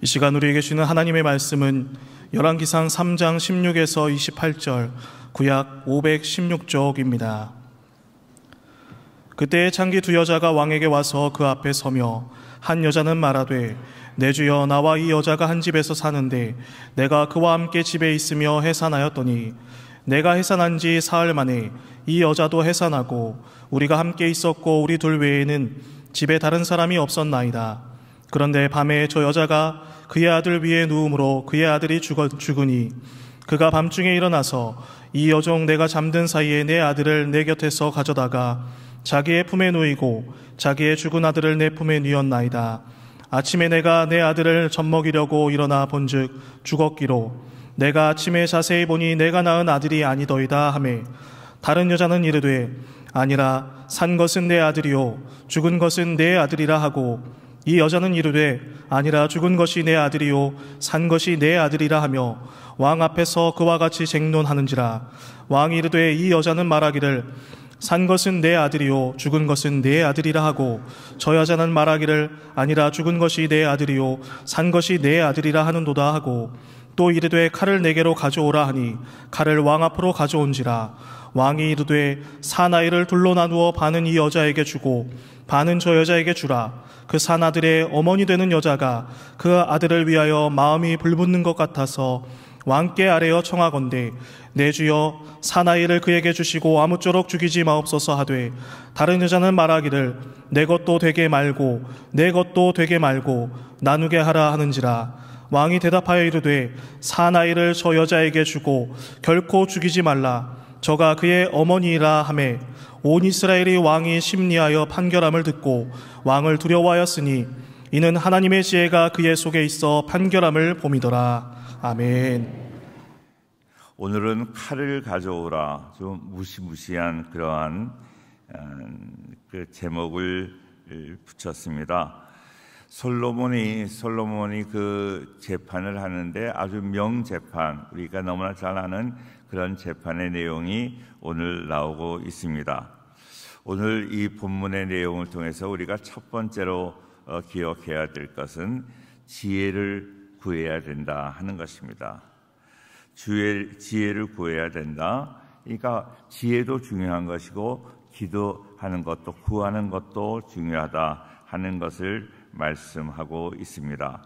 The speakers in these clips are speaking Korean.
이 시간 우리에게 주는 하나님의 말씀은 열왕기상 3장 16에서 28절 구약 516쪽입니다. 그때장기두 여자가 왕에게 와서 그 앞에 서며 한 여자는 말하되 내 주여 나와 이 여자가 한 집에서 사는데 내가 그와 함께 집에 있으며 해산하였더니 내가 해산한 지 사흘 만에 이 여자도 해산하고 우리가 함께 있었고 우리 둘 외에는 집에 다른 사람이 없었나이다. 그런데 밤에 저 여자가 그의 아들 위에 누움으로 그의 아들이 죽어 죽으니 그가 밤중에 일어나서 이 여종 내가 잠든 사이에 내 아들을 내 곁에서 가져다가 자기의 품에 누이고 자기의 죽은 아들을 내 품에 뉘었나이다 아침에 내가 내 아들을 젖먹이려고 일어나 본즉 죽었기로 내가 아침에 자세히 보니 내가 낳은 아들이 아니더이다 하매 다른 여자는 이르되 아니라 산 것은 내 아들이요 죽은 것은 내 아들이라 하고 이 여자는 이르되 아니라 죽은 것이 내 아들이요 산 것이 내 아들이라 하며 왕 앞에서 그와 같이 쟁론하는지라 왕이 이르되 이 여자는 말하기를 산 것은 내 아들이요 죽은 것은 내 아들이라 하고 저 여자는 말하기를 아니라 죽은 것이 내 아들이요 산 것이 내 아들이라 하는도다 하고 또 이르되 칼을 내게로 가져오라 하니 칼을 왕 앞으로 가져온지라 왕이 이르되 사나이를 둘로 나누어 반은 이 여자에게 주고 반은 저 여자에게 주라. 그 사나들의 어머니 되는 여자가 그 아들을 위하여 마음이 불붙는 것 같아서 왕께 아래여 청하건대 내 주여 사나이를 그에게 주시고 아무쪼록 죽이지 마옵소서 하되 다른 여자는 말하기를 내 것도 되게 말고 내 것도 되게 말고 나누게 하라 하는지라 왕이 대답하여 이르되 사나이를 저 여자에게 주고 결코 죽이지 말라 저가 그의 어머니라 함에 온 이스라엘의 왕이 심리하여 판결함을 듣고 왕을 두려워하였으니 이는 하나님의 지혜가 그의 속에 있어 판결함을 봄이더라. 아멘. 오늘은 칼을 가져오라. 좀 무시무시한 그러한 음, 그 제목을 음, 붙였습니다. 솔로몬이 솔로몬이 그 재판을 하는데 아주 명재판 우리가 너무나 잘 아는 그런 재판의 내용이 오늘 나오고 있습니다. 오늘 이 본문의 내용을 통해서 우리가 첫 번째로 어, 기억해야 될 것은 지혜를 구해야 된다 하는 것입니다. 지혜, 지혜를 구해야 된다. 그러니까 지혜도 중요한 것이고 기도하는 것도 구하는 것도 중요하다 하는 것을 말씀하고 있습니다.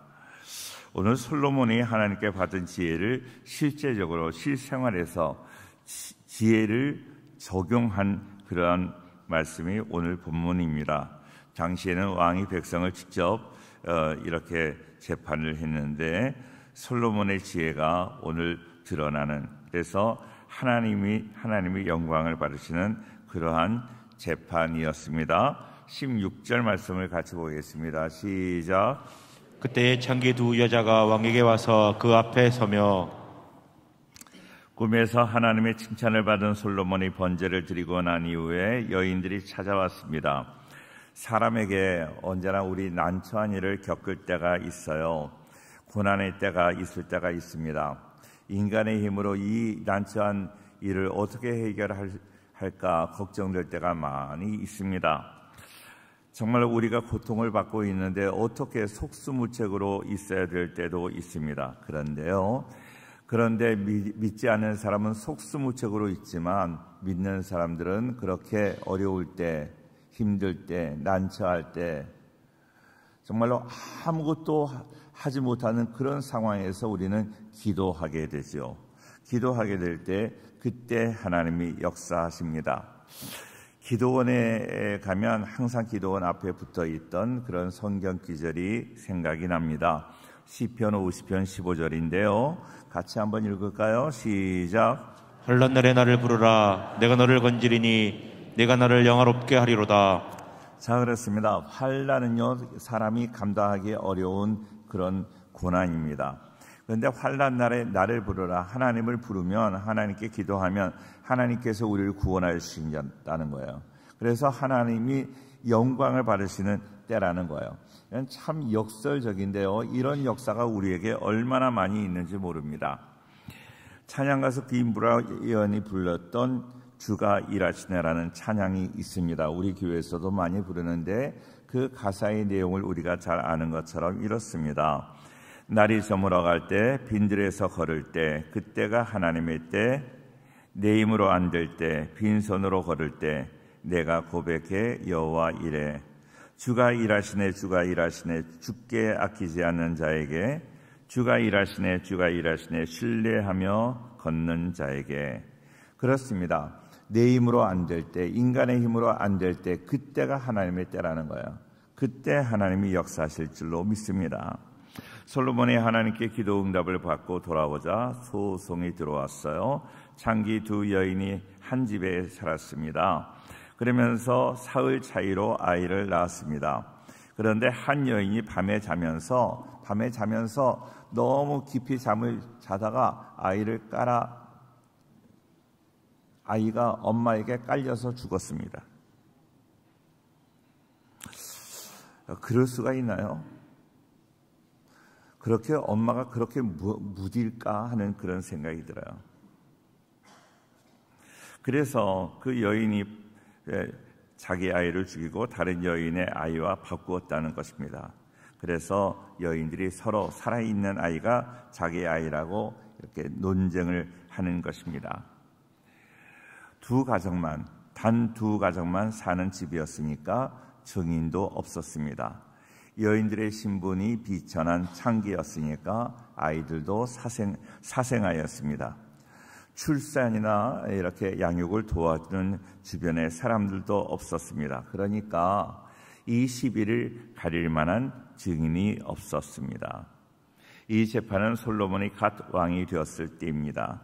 오늘 솔로몬이 하나님께 받은 지혜를 실제적으로 실생활에서 지혜를 적용한 그러한 말씀이 오늘 본문입니다. 당시에는 왕이 백성을 직접 어, 이렇게 재판을 했는데 솔로몬의 지혜가 오늘 드러나는 그래서 하나님이 하나님의 영광을 받으시는 그러한 재판이었습니다. 16절 말씀을 같이 보겠습니다. 시작. 그때 창기 두 여자가 왕에게 와서 그 앞에 서며 꿈에서 하나님의 칭찬을 받은 솔로몬이 번제를 드리고 난 이후에 여인들이 찾아왔습니다. 사람에게 언제나 우리 난처한 일을 겪을 때가 있어요. 고난의 때가 있을 때가 있습니다. 인간의 힘으로 이 난처한 일을 어떻게 해결할까 걱정될 때가 많이 있습니다. 정말 우리가 고통을 받고 있는데 어떻게 속수무책으로 있어야 될 때도 있습니다. 그런데요. 그런데 믿지 않는 사람은 속수무책으로 있지만 믿는 사람들은 그렇게 어려울 때, 힘들 때, 난처할 때 정말로 아무것도 하지 못하는 그런 상황에서 우리는 기도하게 되죠. 기도하게 될 때 그때 하나님이 역사하십니다. 기도원에 가면 항상 기도원 앞에 붙어 있던 그런 성경 기절이 생각이 납니다. 시편 50편 15절인데요. 같이 한번 읽을까요? 시작. 흘란 날에 나를 부르라. 내가 너를 건지리니 내가 나를 영화롭게 하리로다. 자 그렇습니다. 환란은요 사람이 감당하기 어려운 그런 고난입니다. 그런데 환란 날에 나를 부르라 하나님을 부르면 하나님께 기도하면 하나님께서 우리를 구원할 수 있다는 거예요. 그래서 하나님이 영광을 받으시는 때라는 거예요. 참 역설적인데요. 이런 역사가 우리에게 얼마나 많이 있는지 모릅니다. 찬양가서 김브라 의원이 불렀던 주가 일하시네라는 찬양이 있습니다. 우리 교회에서도 많이 부르는데 그 가사의 내용을 우리가 잘 아는 것처럼 이렇습니다. 날이 저물어갈 때 빈들에서 걸을 때 그때가 하나님의 때 내 힘으로 안 될 때 빈손으로 걸을 때 내가 고백해 여호와 이래 주가 일하시네 주가 일하시네 죽게 아끼지 않는 자에게 주가 일하시네 주가 일하시네 신뢰하며 걷는 자에게 그렇습니다. 내 힘으로 안 될 때, 인간의 힘으로 안 될 때, 그때가 하나님의 때라는 거예요. 그때 하나님이 역사하실 줄로 믿습니다. 솔로몬이 하나님께 기도 응답을 받고 돌아오자 소송이 들어왔어요. 장기 두 여인이 한 집에 살았습니다. 그러면서 사흘 차이로 아이를 낳았습니다. 그런데 한 여인이 밤에 자면서 밤에 자면서 너무 깊이 잠을 자다가 아이를 깔아 아이가 엄마에게 깔려서 죽었습니다. 그럴 수가 있나요? 그렇게 엄마가 그렇게 무딜까 하는 그런 생각이 들어요. 그래서 그 여인이 예, 자기 아이를 죽이고 다른 여인의 아이와 바꾸었다는 것입니다. 그래서 여인들이 서로 살아있는 아이가 자기 아이라고 이렇게 논쟁을 하는 것입니다. 두 가정만, 단 두 가정만 사는 집이었으니까 증인도 없었습니다. 여인들의 신분이 비천한 창기였으니까 아이들도 사생, 사생하였습니다. 출산이나 이렇게 양육을 도와주는 주변의 사람들도 없었습니다. 그러니까 이 시비를 가릴 만한 증인이 없었습니다. 이 재판은 솔로몬이 갓 왕이 되었을 때입니다.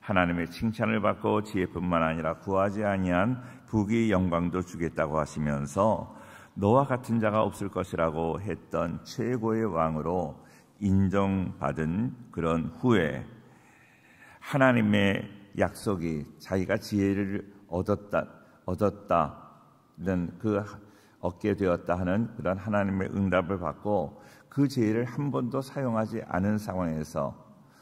하나님의 칭찬을 받고 지혜뿐만 아니라 구하지 아니한 부귀 영광도 주겠다고 하시면서 너와 같은 자가 없을 것이라고 했던 최고의 왕으로 인정받은 그런 후에 하나님의 약속이 자기가 지혜를 얻었다 얻었다는 그 얻게 되었다 하는 그런 하나님의 응답을 받고 그 지혜를 한 번도 사용하지 않은 상황에서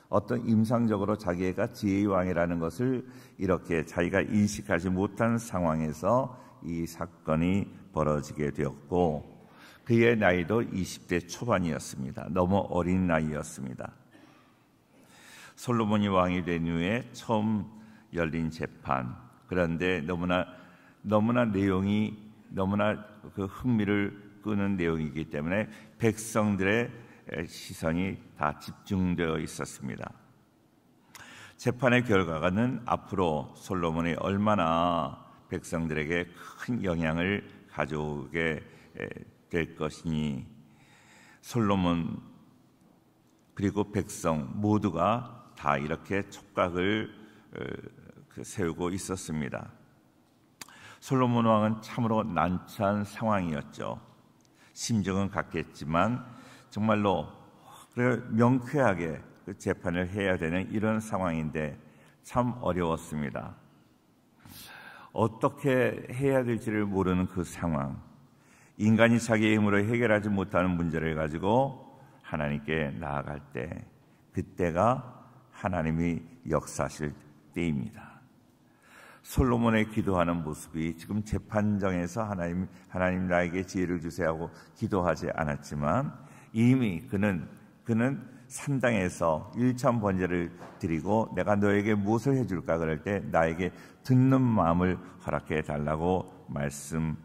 어떤 임상적으로 자기가 지혜의 왕이라는 것을 이렇게 자기가 인식하지 못한 상황에서 이 사건이 벌어지게 되었고 그의 나이도 20대 초반이었습니다. 너무 어린 나이였습니다. 솔로몬이 왕이 된 후에 처음 열린 재판. 그런데 너무나 너무나 내용이 너무나 그 흥미를 끄는 내용이기 때문에 백성들의 시선이 다 집중되어 있었습니다. 재판의 결과는 앞으로 솔로몬이 얼마나 백성들에게 큰 영향을 가져오게 될 것이니 솔로몬 그리고 백성 모두가 다 이렇게 촉각을 어, 그 세우고 있었습니다. 솔로몬 왕은 참으로 난처한 상황이었죠. 심정은 같겠지만 정말로 명쾌하게 그 재판을 해야 되는 이런 상황인데 참 어려웠습니다. 어떻게 해야 될지를 모르는 그 상황, 인간이 자기의 힘으로 해결하지 못하는 문제를 가지고 하나님께 나아갈 때, 그때가 하나님이 역사하실 때입니다. 솔로몬의 기도하는 모습이 지금 재판정에서 하나님, 하나님 나에게 지혜를 주세요 하고 기도하지 않았지만 이미 그는, 그는 산당에서 일천 번제를 드리고 내가 너에게 무엇을 해줄까 그럴 때 나에게 듣는 마음을 허락해 달라고 말씀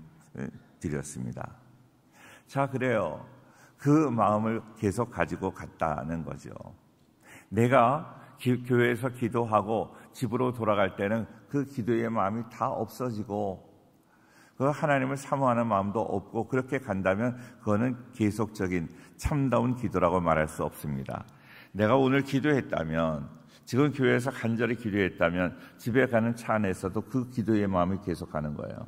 드렸습니다. 자 그래요. 그 마음을 계속 가지고 갔다는 거죠. 내가 기, 교회에서 기도하고 집으로 돌아갈 때는 그 기도의 마음이 다 없어지고 그 하나님을 사모하는 마음도 없고 그렇게 간다면 그거는 계속적인 참다운 기도라고 말할 수 없습니다. 내가 오늘 기도했다면 지금 교회에서 간절히 기도했다면 집에 가는 차 안에서도 그 기도의 마음이 계속 가는 거예요.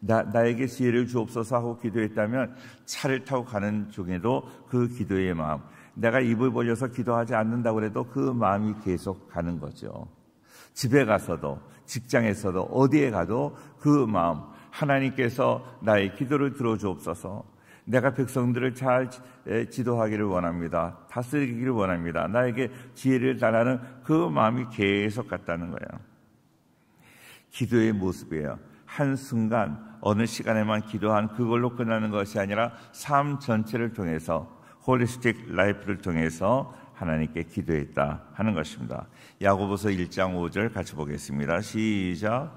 나, 나에게 지혜를 주옵소서 하고 기도했다면 차를 타고 가는 중에도 그 기도의 마음, 내가 입을 벌려서 기도하지 않는다고 해도 그 마음이 계속 가는 거죠. 집에 가서도, 직장에서도, 어디에 가도 그 마음, 하나님께서 나의 기도를 들어주옵소서. 내가 백성들을 잘 지도하기를 원합니다. 다스리기를 원합니다. 나에게 지혜를 달라는 그 마음이 계속 갔다는 거예요. 기도의 모습이에요. 한순간, 어느 시간에만 기도한 그걸로 끝나는 것이 아니라 삶 전체를 통해서, 홀리스틱 라이프를 통해서 하나님께 기도했다 하는 것입니다. 야고보서 1장 5절 같이 보겠습니다. 시작.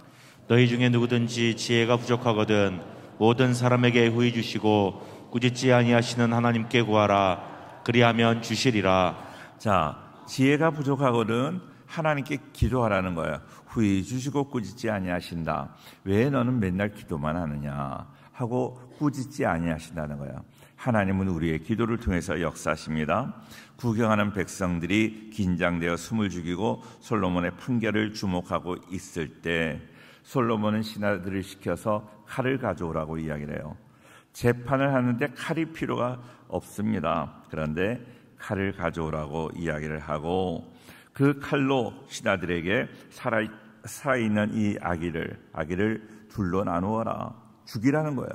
너희 중에 누구든지 지혜가 부족하거든 모든 사람에게 후이 주시고 꾸짖지 아니하시는 하나님께 구하라 그리하면 주시리라 자 지혜가 부족하거든 하나님께 기도하라는 거예요 후이 주시고 꾸짖지 아니하신다 왜 너는 맨날 기도만 하느냐 하고 꾸짖지 아니하신다는 거예요 하나님은 우리의 기도를 통해서 역사하십니다. 구경하는 백성들이 긴장되어 숨을 죽이고 솔로몬의 판결을 주목하고 있을 때 솔로몬은 신하들을 시켜서 칼을 가져오라고 이야기를 해요. 재판을 하는데 칼이 필요가 없습니다. 그런데 칼을 가져오라고 이야기를 하고 그 칼로 신하들에게 살아, 살아있는 이 아기를 아기를 둘로 나누어라 죽이라는 거예요.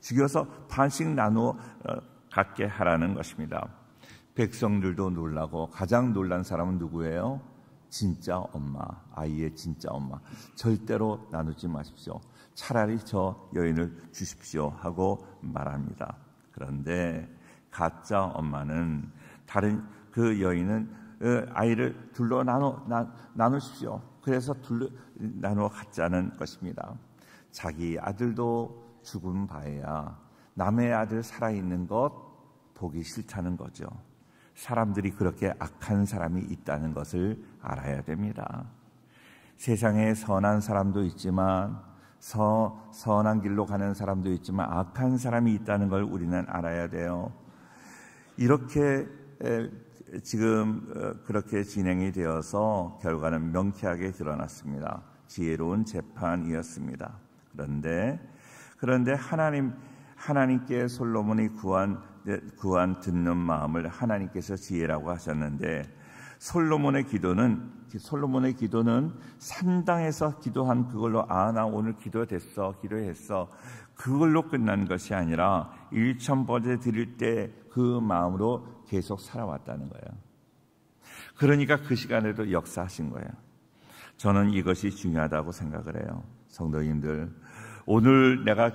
죽여서 반씩 나누어 어, 갖게 하라는 것입니다. 백성들도 놀라고 가장 놀란 사람은 누구예요? 진짜 엄마, 아이의 진짜 엄마. 절대로 나누지 마십시오. 차라리 저 여인을 주십시오. 하고 말합니다. 그런데 가짜 엄마는 다른 그 여인은 어, 아이를 둘러 나눠, 나, 나누십시오. 그래서 둘러 나누어 갖자는 것입니다. 자기 아들도 죽은 바에야 남의 아들 살아있는 것 보기 싫다는 거죠. 사람들이 그렇게 악한 사람이 있다는 것을 알아야 됩니다. 세상에 선한 사람도 있지만 서, 선한 길로 가는 사람도 있지만 악한 사람이 있다는 걸 우리는 알아야 돼요. 이렇게 지금 어, 그렇게 진행이 되어서 결과는 명쾌하게 드러났습니다. 지혜로운 재판이었습니다. 그런데 그런데 하나님 하나님께 솔로몬이 구한 예, 구한 듣는 마음을 하나님께서 지혜라고 하셨는데 솔로몬의 기도는 솔로몬의 기도는 산당에서 기도한 그걸로 아나 오늘 기도됐어 기도했어 그걸로 끝난 것이 아니라 일천번째 드릴 때 그 마음으로 계속 살아왔다는 거예요. 그러니까 그 시간에도 역사하신 거예요. 저는 이것이 중요하다고 생각을 해요. 성도님들 오늘 내가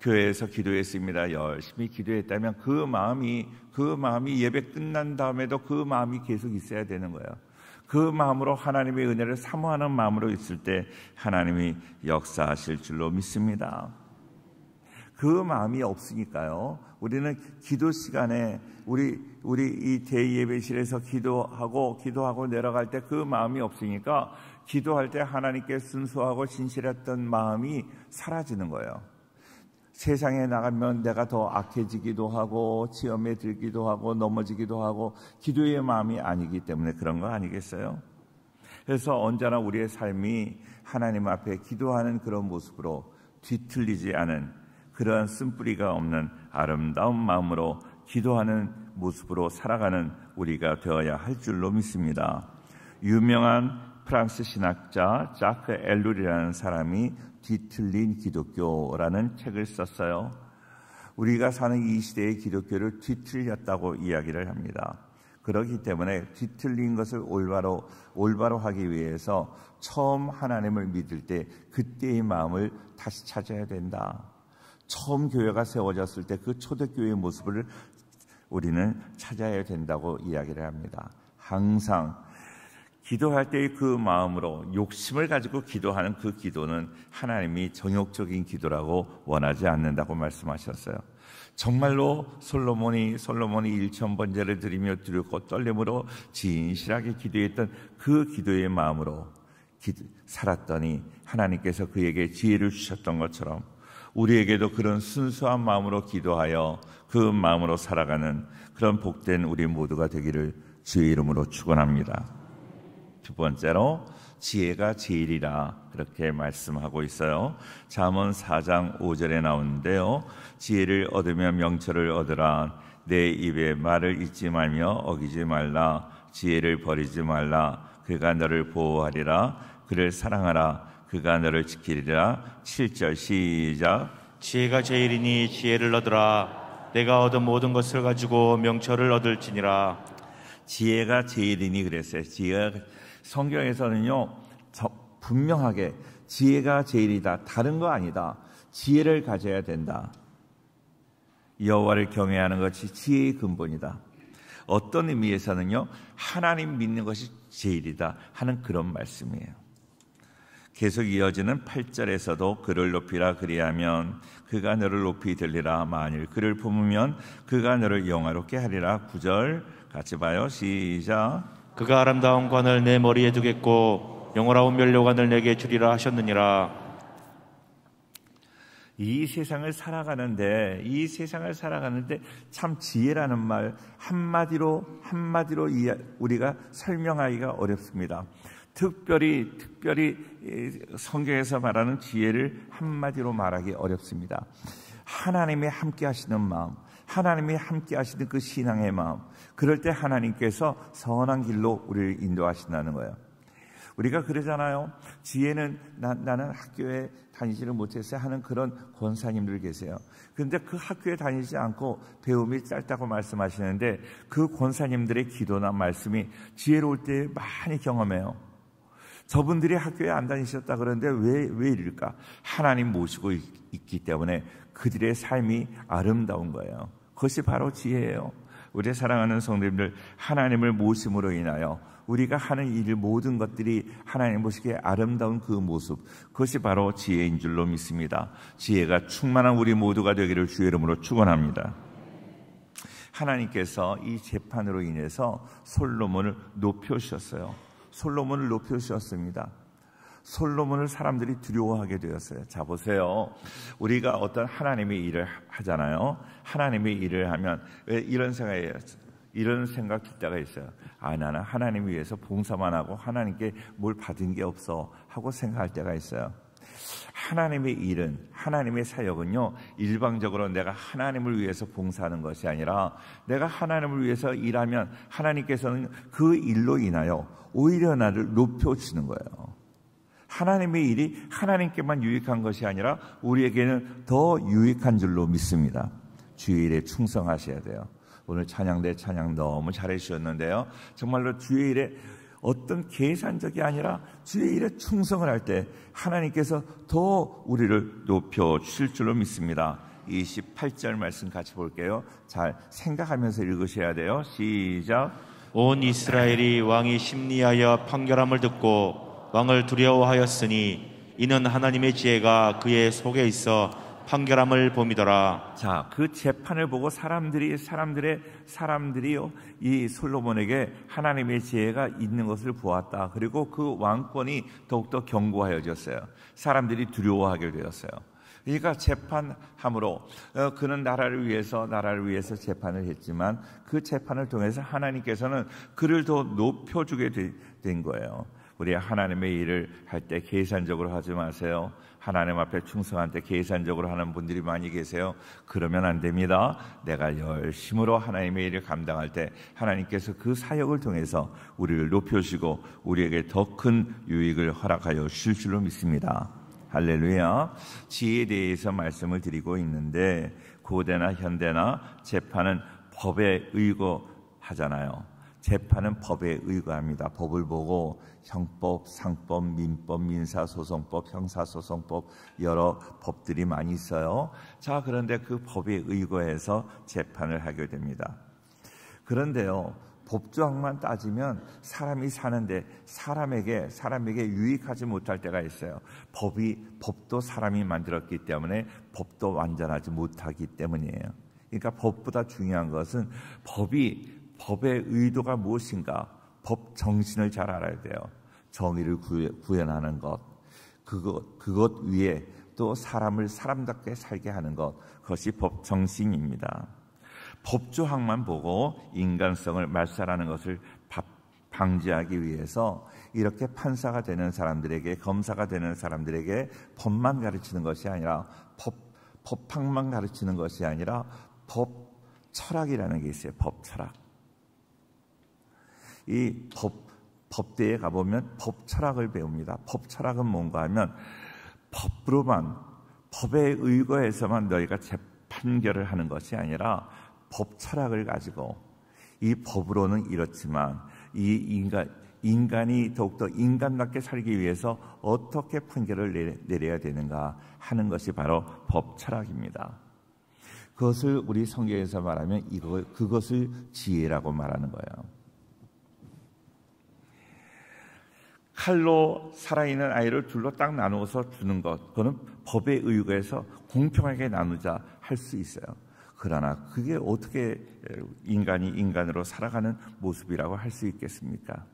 교회에서 기도했습니다. 열심히 기도했다면 그 마음이 그 마음이 예배 끝난 다음에도 그 마음이 계속 있어야 되는 거예요. 그 마음으로 하나님의 은혜를 사모하는 마음으로 있을 때 하나님이 역사하실 줄로 믿습니다. 그 마음이 없으니까요. 우리는 기도 시간에 우리 우리 이 대예배실에서 기도하고 기도하고 내려갈 때 그 마음이 없으니까 기도할 때 하나님께 순수하고 진실했던 마음이 사라지는 거예요. 세상에 나가면 내가 더 악해지기도 하고 시험에 들기도 하고 넘어지기도 하고 기도의 마음이 아니기 때문에 그런 거 아니겠어요? 그래서 언제나 우리의 삶이 하나님 앞에 기도하는 그런 모습으로 뒤틀리지 않은 그러한 쓴뿌리가 없는 아름다운 마음으로 기도하는 모습으로 살아가는 우리가 되어야 할 줄로 믿습니다. 유명한 프랑스 신학자 자크 엘룰이라는 사람이 뒤틀린 기독교라는 책을 썼어요. 우리가 사는 이 시대의 기독교를 뒤틀렸다고 이야기를 합니다. 그렇기 때문에 뒤틀린 것을 올바로 올바로 하기 위해서 처음 하나님을 믿을 때 그때의 마음을 다시 찾아야 된다. 처음 교회가 세워졌을 때 그 초대교회의 모습을 우리는 찾아야 된다고 이야기를 합니다. 항상 기도할 때의 그 마음으로 욕심을 가지고 기도하는 그 기도는 하나님이 정욕적인 기도라고 원하지 않는다고 말씀하셨어요. 정말로 솔로몬이 솔로몬이 일천 번제를 드리며 두렵고 떨림으로 진실하게 기도했던 그 기도의 마음으로 기도, 살았더니 하나님께서 그에게 지혜를 주셨던 것처럼 우리에게도 그런 순수한 마음으로 기도하여 그 마음으로 살아가는 그런 복된 우리 모두가 되기를 주의 이름으로 축원합니다. 두 번째로 지혜가 제일이라 그렇게 말씀하고 있어요. 잠언 4장 5절에 나오는데요. 지혜를 얻으며 명철을 얻으라. 내 입에 말을 잊지 말며 어기지 말라. 지혜를 버리지 말라. 그가 너를 보호하리라. 그를 사랑하라. 그가 너를 지키리라. 7절 시작. 지혜가 제일이니 지혜를 얻으라. 내가 얻은 모든 것을 가지고 명철을 얻을지니라. 지혜가 제일이니 그랬어요. 지혜가 성경에서는요, 분명하게 지혜가 제일이다. 다른 거 아니다. 지혜를 가져야 된다. 여호와를 경외하는 것이 지혜의 근본이다. 어떤 의미에서는요, 하나님 믿는 것이 제일이다 하는 그런 말씀이에요. 계속 이어지는 8절에서도 그를 높이라 그리하면 그가 너를 높이 들리라 만일 그를 품으면 그가 너를 영화롭게 하리라 9절 같이 봐요 시작 그가 아름다운 관을 내 머리에 두겠고 영원라운 면류관을 내게 주리라 하셨느니라. 이 세상을 살아가는데 이 세상을 살아가는데 참 지혜라는 말 한마디로 한마디로 우리가 설명하기가 어렵습니다. 특별히 특별히 성경에서 말하는 지혜를 한마디로 말하기 어렵습니다. 하나님이 함께 하시는 마음, 하나님이 함께 하시는 그 신앙의 마음. 그럴 때 하나님께서 선한 길로 우리를 인도하신다는 거예요. 우리가 그러잖아요. 지혜는 나, 는 학교에 다니지를 못했어요 하는 그런 권사님들 계세요. 그런데 그 학교에 다니지 않고 배움이 짧다고 말씀하시는데 그 권사님들의 기도나 말씀이 지혜로울 때 많이 경험해요. 저분들이 학교에 안 다니셨다 그러는데 왜, 왜 이럴까? 하나님 모시고 있, 기 때문에 그들의 삶이 아름다운 거예요. 그것이 바로 지혜예요. 우리 사랑하는 성도님들 하나님을 모심으로 인하여 우리가 하는 일 모든 것들이 하나님 보시기에 아름다운 그 모습 그것이 바로 지혜인 줄로 믿습니다. 지혜가 충만한 우리 모두가 되기를 주의 이름으로 축원합니다. 하나님께서 이 재판으로 인해서 솔로몬을 높여 주셨어요. 솔로몬을 높여 주셨습니다. 솔로몬을 사람들이 두려워하게 되었어요. 자, 보세요. 우리가 어떤 하나님의 일을 하잖아요. 하나님의 일을 하면 왜 이런 생각이 이런 생각 기다가 있어요. 아, 나는 하나님 위해서 봉사만 하고 하나님께 뭘 받은 게 없어 하고 생각할 때가 있어요. 하나님의 일은 하나님의 사역은요 일방적으로 내가 하나님을 위해서 봉사하는 것이 아니라 내가 하나님을 위해서 일하면 하나님께서는 그 일로 인하여 오히려 나를 높여 주는 거예요. 하나님의 일이 하나님께만 유익한 것이 아니라 우리에게는 더 유익한 줄로 믿습니다. 주일에 충성하셔야 돼요. 오늘 찬양대 찬양 너무 잘해주셨는데요. 정말로 주일에 어떤 계산적이 아니라 주의 일에 충성을 할 때 하나님께서 더 우리를 높여주실 줄로 믿습니다. 28절 말씀 같이 볼게요. 잘 생각하면서 읽으셔야 돼요. 시작. 온 이스라엘이 왕이 심리하여 판결함을 듣고 왕을 두려워하였으니 이는 하나님의 지혜가 그의 속에 있어 판결함을 봄이더라. 자, 그 재판을 보고 사람들이 사람들의 사람들이요 이 솔로몬에게 하나님의 지혜가 있는 것을 보았다. 그리고 그 왕권이 더욱더 견고하여졌어요. 사람들이 두려워하게 되었어요. 그러니까 재판함으로 어, 그는 나라를 위해서 나라를 위해서 재판을 했지만 그 재판을 통해서 하나님께서는 그를 더 높여주게 된 거예요. 우리 하나님의 일을 할 때 계산적으로 하지 마세요. 하나님 앞에 충성한때 계산적으로 하는 분들이 많이 계세요. 그러면 안 됩니다. 내가 열심으로 하나님의 일을 감당할 때 하나님께서 그 사역을 통해서 우리를 높여주시고 우리에게 더 큰 유익을 허락하여 주실 줄로 믿습니다. 할렐루야. 지혜에 대해서 말씀을 드리고 있는데 고대나 현대나 재판은 법에 의거하잖아요. 재판은 법에 의거합니다. 법을 보고 형법, 상법, 민법, 민사소송법, 형사소송법 여러 법들이 많이 있어요. 자, 그런데 그 법에 의거해서 재판을 하게 됩니다. 그런데요. 법조항만 따지면 사람이 사는데 사람에게 사람에게 유익하지 못할 때가 있어요. 법이 법도 사람이 만들었기 때문에 법도 완전하지 못하기 때문이에요. 그러니까 법보다 중요한 것은 법이 법의 의도가 무엇인가? 법 정신을 잘 알아야 돼요. 정의를 구현하는 것, 그것, 그것 위에 또 사람을 사람답게 살게 하는 것, 그것이 법 정신입니다. 법조항만 보고 인간성을 말살하는 것을 방지하기 위해서 이렇게 판사가 되는 사람들에게 검사가 되는 사람들에게 법만 가르치는 것이 아니라 법 법학만 가르치는 것이 아니라 법 철학이라는 게 있어요. 법 철학. 이 법, 법대에 가보면 법 철학을 배웁니다. 법 철학은 뭔가 하면 법으로만, 법에 의거해서만 너희가 재판결을 하는 것이 아니라 법 철학을 가지고 이 법으로는 이렇지만 이 인간, 인간이 더욱더 인간답게 살기 위해서 어떻게 판결을 내려야 되는가 하는 것이 바로 법 철학입니다. 그것을 우리 성경에서 말하면 이거, 그것을 지혜라고 말하는 거예요. 칼로 살아있는 아이를 둘로 딱 나누어서 주는 것, 그거는 법의의거에서 공평하게 나누자 할 수 있어요. 그러나 그게 어떻게 인간이 인간으로 살아가는 모습이라고 할 수 있겠습니까?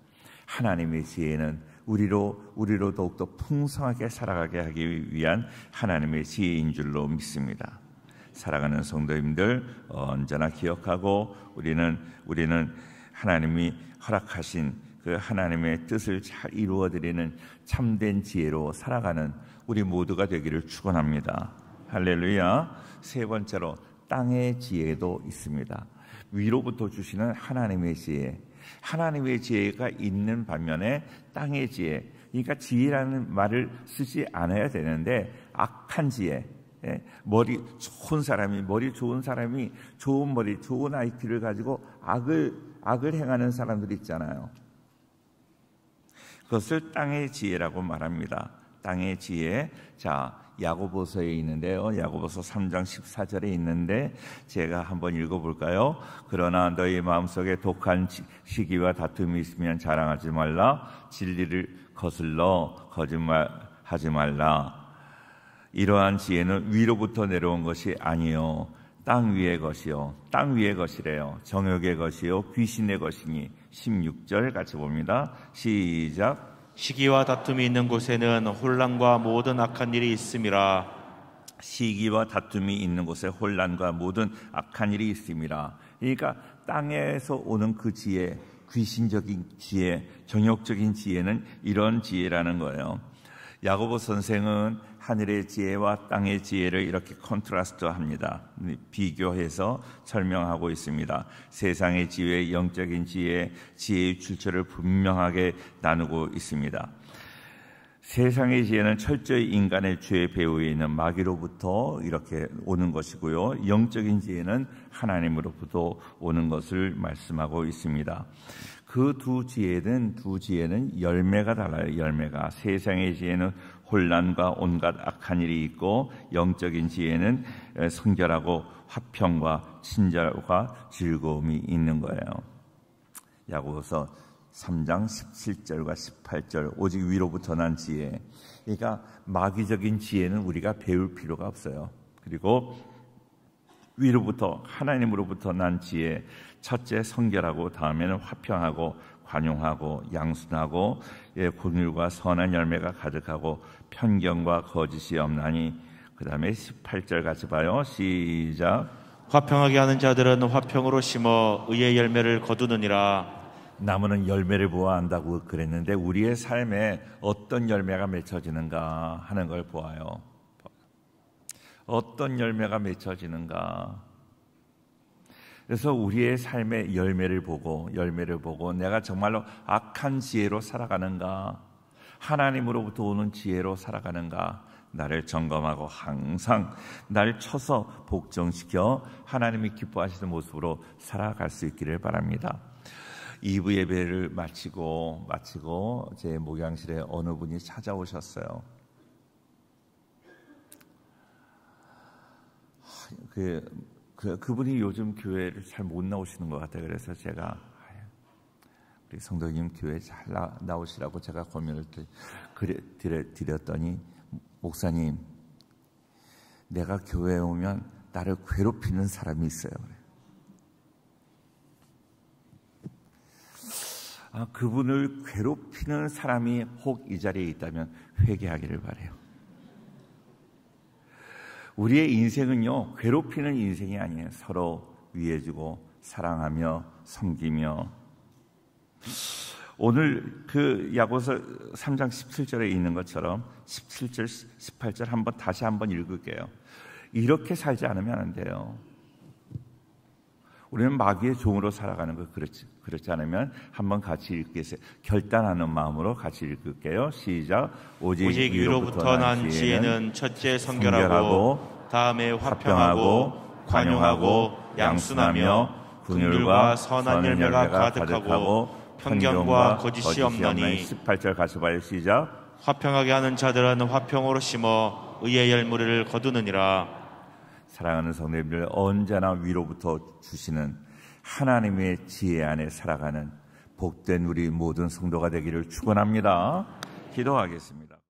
하나님의 지혜는 우리로 우리로 더욱더 풍성하게 살아가게 하기 위한 하나님의 지혜인 줄로 믿습니다. 살아가는 성도님들 언제나 기억하고 우리는 우리는 하나님이 허락하신 그 하나님의 뜻을 잘 이루어 드리는 참된 지혜로 살아가는 우리 모두가 되기를 축원합니다. 할렐루야. 세 번째로 땅의 지혜도 있습니다. 위로부터 주시는 하나님의 지혜. 하나님의 지혜가 있는 반면에 땅의 지혜. 그러니까 지혜라는 말을 쓰지 않아야 되는데 악한 지혜. 예, 머리 좋은 사람이 머리 좋은 사람이 좋은 머리 좋은 아이를 가지고 악을 악을 행하는 사람들이 있잖아요. 그것을 땅의 지혜라고 말합니다. 땅의 지혜. 자, 야고보서에 있는데요. 야고보서 3장 14절에 있는데 제가 한번 읽어 볼까요? 그러나 너희 마음속에 독한 시기와 다툼이 있으면 자랑하지 말라. 진리를 거슬러 거짓말 하지 말라. 이러한 지혜는 위로부터 내려온 것이 아니요 땅 위의 것이요 땅 위의 것이래요 정욕의 것이요 귀신의 것이니 16절 같이 봅니다 시작 시기와 다툼이 있는 곳에는 혼란과 모든 악한 일이 있음이라 시기와 다툼이 있는 곳에 혼란과 모든 악한 일이 있음이라 그러니까 땅에서 오는 그 지혜 귀신적인 지혜 정욕적인 지혜는 이런 지혜라는 거예요 야고보 선생은 하늘의 지혜와 땅의 지혜를 이렇게 컨트라스트 합니다. 비교해서 설명하고 있습니다. 세상의 지혜, 영적인 지혜, 지혜의 출처를 분명하게 나누고 있습니다. 세상의 지혜는 철저히 인간의 죄 배후에 있는 마귀로부터 이렇게 오는 것이고요. 영적인 지혜는 하나님으로부터 오는 것을 말씀하고 있습니다. 그 두 지혜는 두 지혜는 열매가 달라요. 열매가 세상의 지혜는 혼란과 온갖 악한 일이 있고 영적인 지혜는 성결하고 화평과 친절과 즐거움이 있는 거예요. 야고보서 3장 17절과 18절 오직 위로부터 난 지혜. 그러니까 마귀적인 지혜는 우리가 배울 필요가 없어요. 그리고 위로부터 하나님으로부터 난 지혜 첫째 성결하고 다음에는 화평하고 관용하고 양순하고 예, 굴과 선한 열매가 가득하고 편견과 거짓이 없나니 그 다음에 18절 같이 봐요 시작 화평하게 하는 자들은 화평으로 심어 의의 열매를 거두느니라 나무는 열매를 보아한다고 그랬는데 우리의 삶에 어떤 열매가 맺혀지는가 하는 걸 보아요 어떤 열매가 맺혀지는가. 그래서 우리의 삶의 열매를 보고 열매를 보고 내가 정말로 악한 지혜로 살아가는가 하나님으로부터 오는 지혜로 살아가는가 나를 점검하고 항상 나를 쳐서 복종시켜 하나님이 기뻐하시는 모습으로 살아갈 수 있기를 바랍니다. 2부 예배를 마치고 마치고 제 목양실에 어느 분이 찾아오셨어요. 그, 그 그분이 요즘 교회를 잘 못 나오시는 것 같아요. 그래서 제가 우리 성도님 교회 잘 나, 오시라고 제가 고민을 드렸더니 목사님 내가 교회에 오면 나를 괴롭히는 사람이 있어요. 아, 그분을 괴롭히는 사람이 혹 이 자리에 있다면 회개하기를 바래요. 우리의 인생은요, 괴롭히는 인생이 아니에요. 서로 위해주고 사랑하며 섬기며 오늘 그야고서 3장 17절에 있는 것처럼 17절 18절 한번 다시 한번 읽을게요. 이렇게 살지 않으면 안 돼요. 우리는 마귀의 종으로 살아가는 거 그렇지 그렇지 않으면 한번 같이 읽겠어요. 결단하는 마음으로 같이 읽을게요. 시작. 오직, 오직 위로부터 난 지혜는 첫째 성결하고, 다음에 화평하고 관용하고 양순하며 분율과 선한 열매가 가득하고 편견과 거짓이 없나니 18절 가서 봐요 시작 화평하게 하는 자들은 화평으로 심어 의의 열무를 리 거두느니라 사랑하는 성도님들 언제나 위로부터 주시는 하나님의 지혜 안에 살아가는 복된 우리 모든 성도가 되기를 축원합니다. 기도하겠습니다.